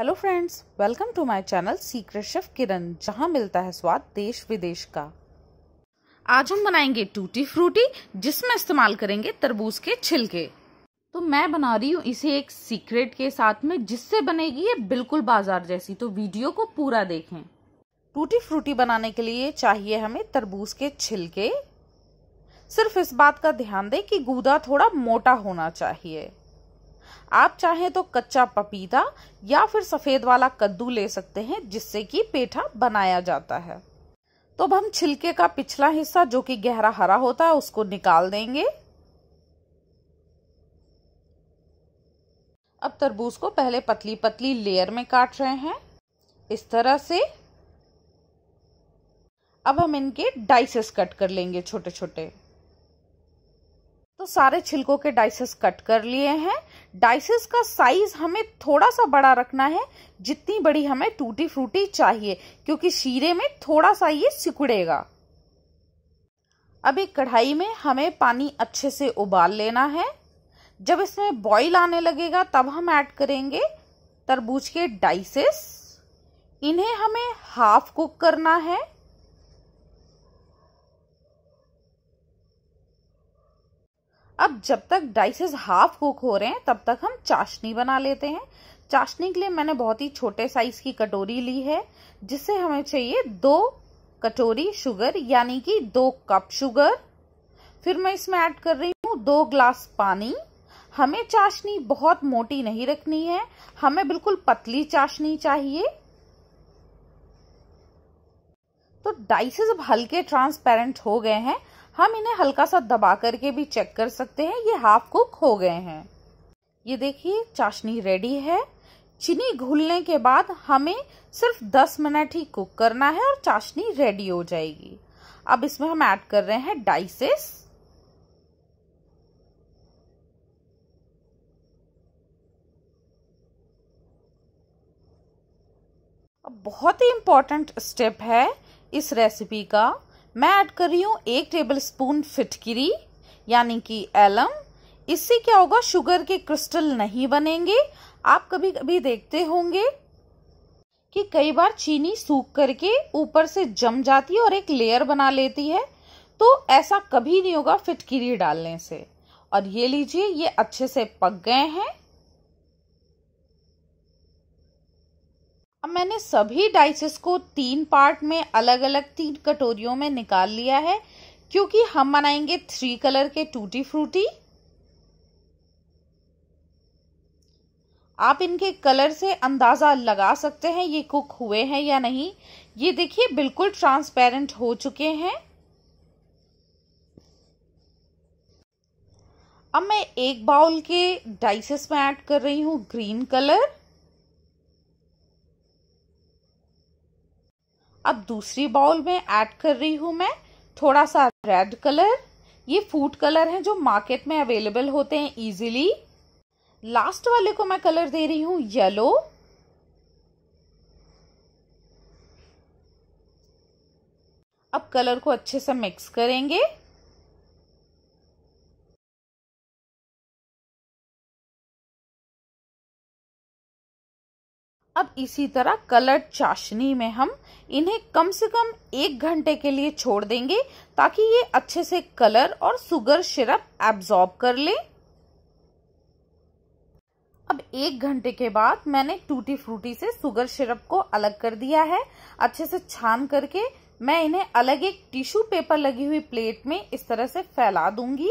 hello friends welcome to my channel secret chef Kiran जहां मिलता है स्वाद देश विदेश का आज हम बनाएंगे टूटी फ्रूटी जिसमें इस्तेमाल करेंगे तरबूज के छिलके तो मैं बना रही हूँ इसे एक सीक्रेट के साथ में जिससे बनेगी ये बिल्कुल बाजार जैसी तो वीडियो को पूरा देखें टूटी फ्रूटी बनाने के लिए चाहिए हमें तरबूज के छिलके सिर्फ इस बात का ध्यान दें कि गूदा थोड़ा मोटा होना चाहिए आप चाहें तो कच्चा पपीता या फिर सफ़ेद वाला कद्दू ले सकते हैं जिससे कि पेठा बनाया जाता है तो अब हम छिलके का पिछला हिस्सा जो कि गहरा हरा होता है उसको निकाल देंगे अब तरबूज को पहले पतली पतली लेयर में काट रहे हैं इस तरह से अब हम इनके डाइसेस कट कर लेंगे छोटे छोटे तो सारे छिलकों के डाइसेस कट कर लिए हैं डाइसेस का साइज हमें थोड़ा सा बड़ा रखना है जितनी बड़ी हमें टूटी फ्रूटी चाहिए क्योंकि शीरे में थोड़ा सा ये सिकुड़ेगा अब एक कढ़ाई में हमें पानी अच्छे से उबाल लेना है जब इसमें बॉईल आने लगेगा तब हम ऐड करेंगे तरबूज के डाइसेस इन्हें हमें हाफ कुक करना है अब जब तक डाइसेस हाफ कुक हो रहे हैं तब तक हम चाशनी बना लेते हैं चाशनी के लिए मैंने बहुत ही छोटे साइज की कटोरी ली है जिससे हमें चाहिए दो कटोरी शुगर यानी कि दो कप शुगर फिर मैं इसमें ऐड कर रही हूँ दो ग्लास पानी हमें चाशनी बहुत मोटी नहीं रखनी है हमें बिल्कुल पतली चाशनी चाहिए तो डाइसेस अब हल्के ट्रांसपेरेंट हो गए हैं हम इन्हें हल्का सा दबा करके भी चेक कर सकते हैं ये हाफ कुक हो गए हैं ये देखिए चाशनी रेडी है चीनी घुलने के बाद हमें सिर्फ 10 मिनट ही कुक करना है और चाशनी रेडी हो जाएगी अब इसमें हम ऐड कर रहे हैं डाइसेस अब बहुत ही इम्पोर्टेंट स्टेप है इस रेसिपी का मैं ऐड कर रही हूँ एक टेबल स्पून फिटकिरी यानी कि एलम इससे क्या होगा शुगर के क्रिस्टल नहीं बनेंगे आप कभी कभी देखते होंगे कि कई बार चीनी सूख करके ऊपर से जम जाती है और एक लेयर बना लेती है तो ऐसा कभी नहीं होगा फिटकिरी डालने से और ये लीजिए ये अच्छे से पक गए हैं अब मैंने सभी डाइसेस को तीन पार्ट में अलग अलग तीन कटोरियों में निकाल लिया है क्योंकि हम बनाएंगे थ्री कलर के टूटी फ्रूटी आप इनके कलर से अंदाज़ा लगा सकते हैं ये कुक हुए हैं या नहीं ये देखिए बिल्कुल ट्रांसपेरेंट हो चुके हैं अब मैं एक बाउल के डाइसेस में ऐड कर रही हूं ग्रीन कलर अब दूसरी बाउल में ऐड कर रही हूँ मैं थोड़ा सा रेड कलर ये फूड कलर है जो मार्केट में अवेलेबल होते हैं इजीली लास्ट वाले को मैं कलर दे रही हूं येलो अब कलर को अच्छे से मिक्स करेंगे अब इसी तरह कलर्ड चाशनी में हम इन्हें कम से कम एक घंटे के लिए छोड़ देंगे ताकि ये अच्छे से कलर और सुगर सिरप एब्जॉर्ब कर ले अब एक घंटे के बाद मैंने टूटी फ्रूटी से सुगर सिरप को अलग कर दिया है अच्छे से छान करके मैं इन्हें अलग एक टिश्यू पेपर लगी हुई प्लेट में इस तरह से फैला दूंगी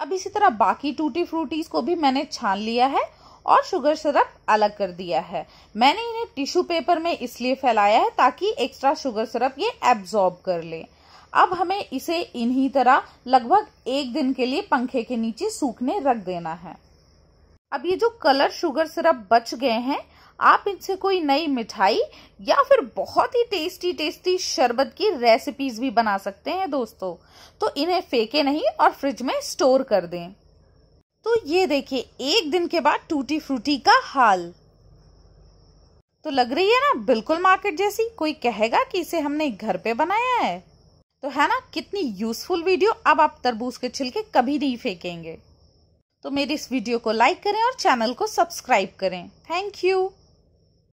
अब इसी तरह बाकी टूटी फ्रूटीज को भी मैंने छान लिया है और शुगर सिरप अलग कर दिया है मैंने इन्हें टिश्यू पेपर में इसलिए फैलाया है ताकि एक्स्ट्रा शुगर सिरप ये एब्जॉर्ब कर ले अब हमें इसे इन्हीं तरह लगभग एक दिन के लिए पंखे के नीचे सूखने रख देना है अब ये जो कलर शुगर सिरप बच गए हैं आप इनसे कोई नई मिठाई या फिर बहुत ही टेस्टी टेस्टी शरबत की रेसिपीज भी बना सकते हैं दोस्तों तो इन्हें फेंके नहीं और फ्रिज में स्टोर कर दें तो ये देखिए एक दिन के बाद टूटी फ्रूटी का हाल तो लग रही है ना बिल्कुल मार्केट जैसी कोई कहेगा कि इसे हमने घर पे बनाया है तो है ना कितनी यूजफुल वीडियो अब आप तरबूज के छिलके कभी नहीं फेंकेंगे तो मेरी इस वीडियो को लाइक करें और चैनल को सब्सक्राइब करें थैंक यू